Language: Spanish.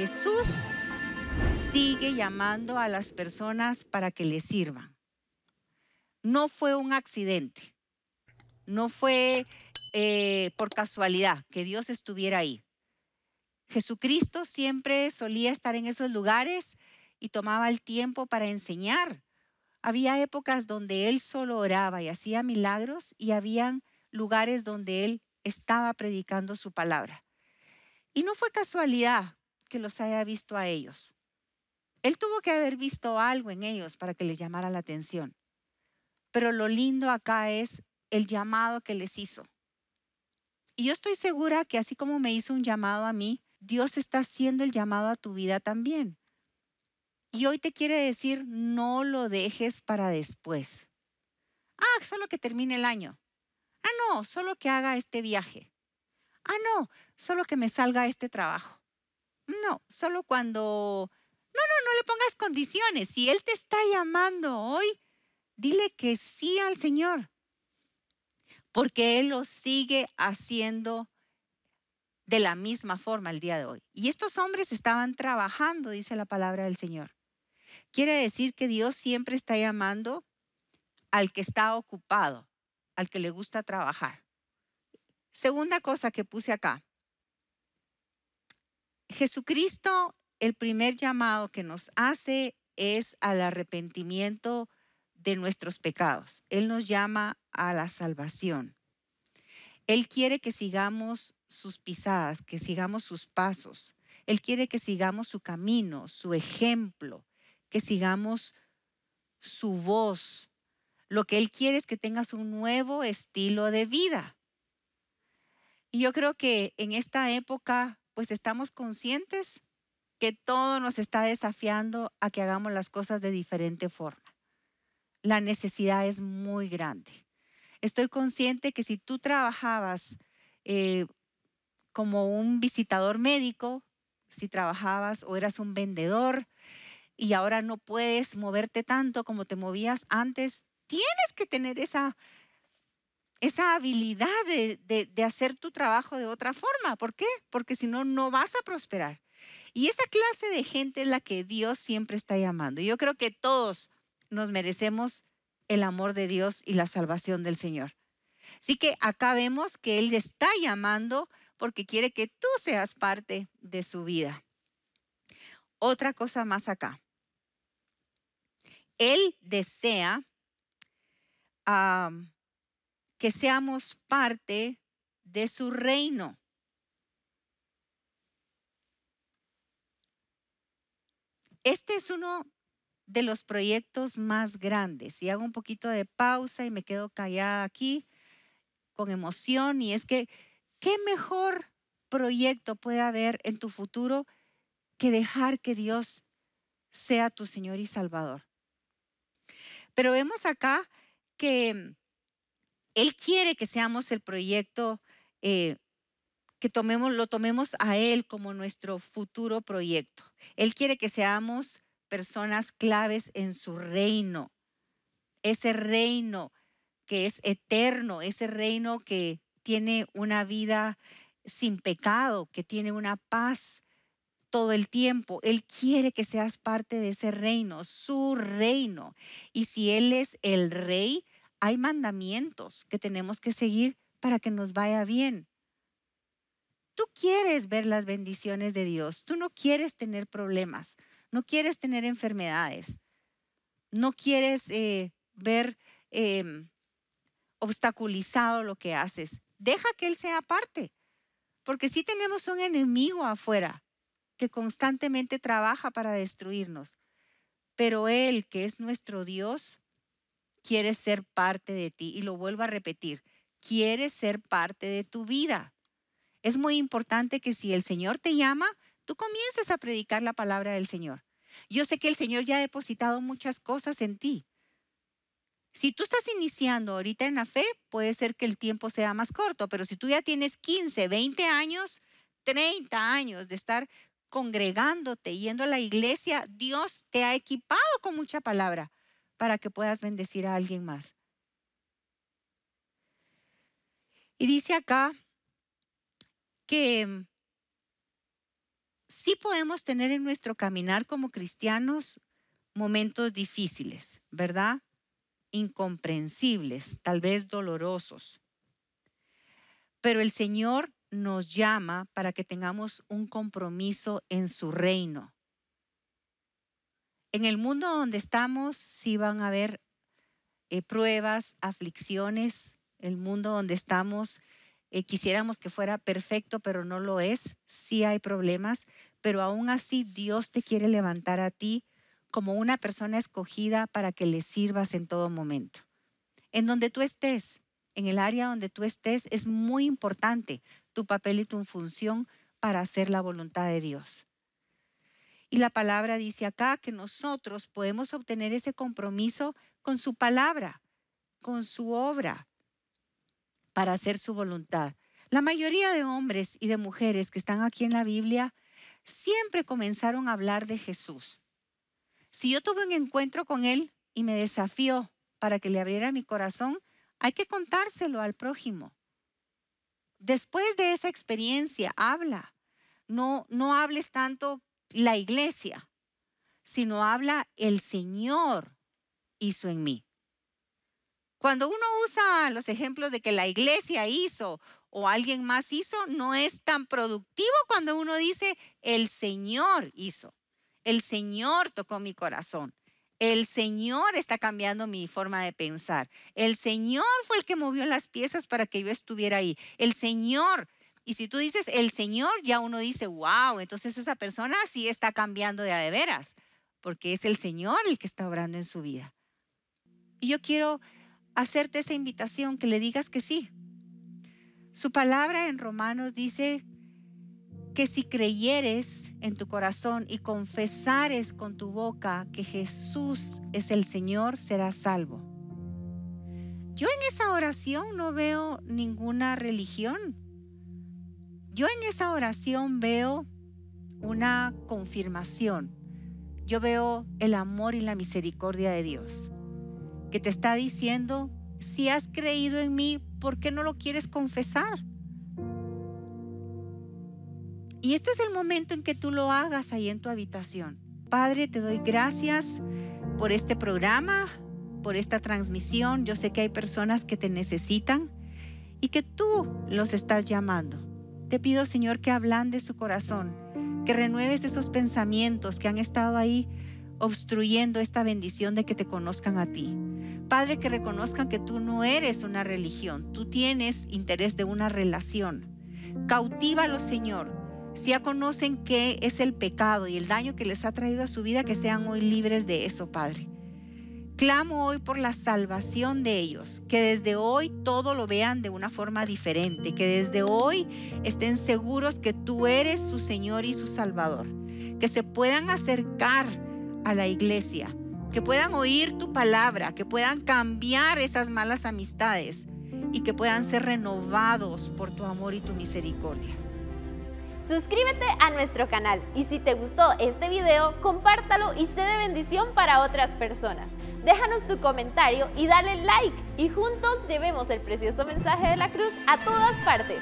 Jesús sigue llamando a las personas para que le sirvan. No fue un accidente, no fue eh, por casualidad que Dios estuviera ahí. Jesucristo siempre solía estar en esos lugares y tomaba el tiempo para enseñar. Había épocas donde él solo oraba y hacía milagros y habían lugares donde él estaba predicando su palabra. Y no fue casualidad que los haya visto a ellos. Él tuvo que haber visto algo en ellos para que les llamara la atención. Pero lo lindo acá es el llamado que les hizo. Y yo estoy segura que así como me hizo un llamado a mí, Dios está haciendo el llamado a tu vida también. Y hoy te quiere decir, no lo dejes para después. Ah, solo que termine el año. Ah, no, solo que haga este viaje. Ah, no, solo que me salga este trabajo no, solo cuando... No, no, no le pongas condiciones. Si Él te está llamando hoy, dile que sí al Señor, porque Él lo sigue haciendo de la misma forma el día de hoy. Y estos hombres estaban trabajando, dice la palabra del Señor. Quiere decir que Dios siempre está llamando al que está ocupado, al que le gusta trabajar. Segunda cosa que puse acá, Jesucristo, el primer llamado que nos hace es al arrepentimiento de nuestros pecados. Él nos llama a la salvación. Él quiere que sigamos sus pisadas, que sigamos sus pasos. Él quiere que sigamos su camino, su ejemplo, que sigamos su voz. Lo que Él quiere es que tengas un nuevo estilo de vida. Y yo creo que en esta época pues estamos conscientes que todo nos está desafiando a que hagamos las cosas de diferente forma. La necesidad es muy grande. Estoy consciente que si tú trabajabas eh, como un visitador médico, si trabajabas o eras un vendedor y ahora no puedes moverte tanto como te movías antes, tienes que tener esa, esa habilidad de, hacer tu trabajo de otra forma. ¿Por qué? Porque si no, no vas a prosperar. Y esa clase de gente es la que Dios siempre está llamando. Yo creo que todos nos merecemos el amor de Dios y la salvación del Señor. Así que acá vemos que Él está llamando porque quiere que tú seas parte de su vida. Otra cosa más acá. Él desea que seamos parte de su reino. Este es uno de los proyectos más grandes. Y hago un poquito de pausa y me quedo callada aquí con emoción. Y es que, ¿qué mejor proyecto puede haber en tu futuro que dejar que Dios sea tu Señor y Salvador? Pero vemos acá que él quiere que seamos el proyecto, eh, que tomemos, lo tomemos a Él como nuestro futuro proyecto. Él quiere que seamos personas claves en su reino, ese reino que es eterno, ese reino que tiene una vida sin pecado, que tiene una paz todo el tiempo. Él quiere que seas parte de ese reino, su reino. Y si Él es el rey, hay mandamientos que tenemos que seguir para que nos vaya bien. Tú quieres ver las bendiciones de Dios, tú no quieres tener problemas, no quieres tener enfermedades, no quieres eh, ver em, obstaculizado lo que haces. Deja que Él sea parte, porque si sí tenemos un enemigo afuera que constantemente trabaja para destruirnos, pero Él, que es nuestro Dios, Quieres ser parte de ti. Y lo vuelvo a repetir, quieres ser parte de tu vida. Es muy importante que si el Señor te llama, tú comiences a predicar la palabra del Señor. Yo sé que el Señor ya ha depositado muchas cosas en ti. Si tú estás iniciando ahorita en la fe, puede ser que el tiempo sea más corto, pero si tú ya tienes 15, 20 años, 30 años de estar congregándote, yendo a la iglesia, Dios te ha equipado con mucha palabra para que puedas bendecir a alguien más. Y dice acá que mm, sí podemos tener en nuestro caminar como cristianos momentos difíciles, ¿verdad? Incomprensibles, tal vez dolorosos. Pero el Señor nos llama para que tengamos un compromiso en su reino, en el mundo donde estamos sí van a haber eh, pruebas, aflicciones. El mundo donde estamos eh, quisiéramos que fuera perfecto, pero no lo es. Sí hay problemas, pero aún así Dios te quiere levantar a ti como una persona escogida para que le sirvas en todo momento. En donde tú estés, en el área donde tú estés, es muy importante tu papel y tu función para hacer la voluntad de Dios. Y la palabra dice acá que nosotros podemos obtener ese compromiso con su palabra, con su obra, para hacer su voluntad. La mayoría de hombres y de mujeres que están aquí en la Biblia siempre comenzaron a hablar de Jesús. Si yo tuve un encuentro con Él y me desafió para que le abriera mi corazón, hay que contárselo al prójimo. Después de esa experiencia, habla. No, no hables tanto la iglesia, sino habla el Señor hizo en mí. Cuando uno usa los ejemplos de que la iglesia hizo o alguien más hizo, no es tan productivo cuando uno dice el Señor hizo, el Señor tocó mi corazón, el Señor está cambiando mi forma de pensar, el Señor fue el que movió las piezas para que yo estuviera ahí, el Señor y si tú dices el Señor, ya uno dice, wow, entonces esa persona sí está cambiando de a de veras, porque es el Señor el que está obrando en su vida. Y yo quiero hacerte esa invitación, que le digas que sí. Su palabra en Romanos dice que si creyeres en tu corazón y confesares con tu boca que Jesús es el Señor, serás salvo. Yo en esa oración no veo ninguna religión. Yo en esa oración veo una confirmación. Yo veo el amor y la misericordia de Dios, que te está diciendo, si has creído en mí, ¿por qué no lo quieres confesar? Y este es el momento en que tú lo hagas ahí en tu habitación. Padre, te doy gracias por este programa, por esta transmisión. Yo sé que hay personas que te necesitan y que tú los estás llamando. Te pido, Señor, que ablandes su corazón, que renueves esos pensamientos que han estado ahí obstruyendo esta bendición de que te conozcan a ti. Padre, que reconozcan que tú no eres una religión, tú tienes interés de una relación. Cautívalo, Señor. Si ya conocen que es el pecado y el daño que les ha traído a su vida, que sean hoy libres de eso, Padre. Clamo hoy por la salvación de ellos, que desde hoy todo lo vean de una forma diferente, que desde hoy estén seguros que tú eres su Señor y su Salvador, que se puedan acercar a la iglesia, que puedan oír tu palabra, que puedan cambiar esas malas amistades y que puedan ser renovados por tu amor y tu misericordia. Suscríbete a nuestro canal y si te gustó este video, compártalo y sé de bendición para otras personas. Déjanos tu comentario y dale like y juntos llevemos el precioso mensaje de la cruz a todas partes.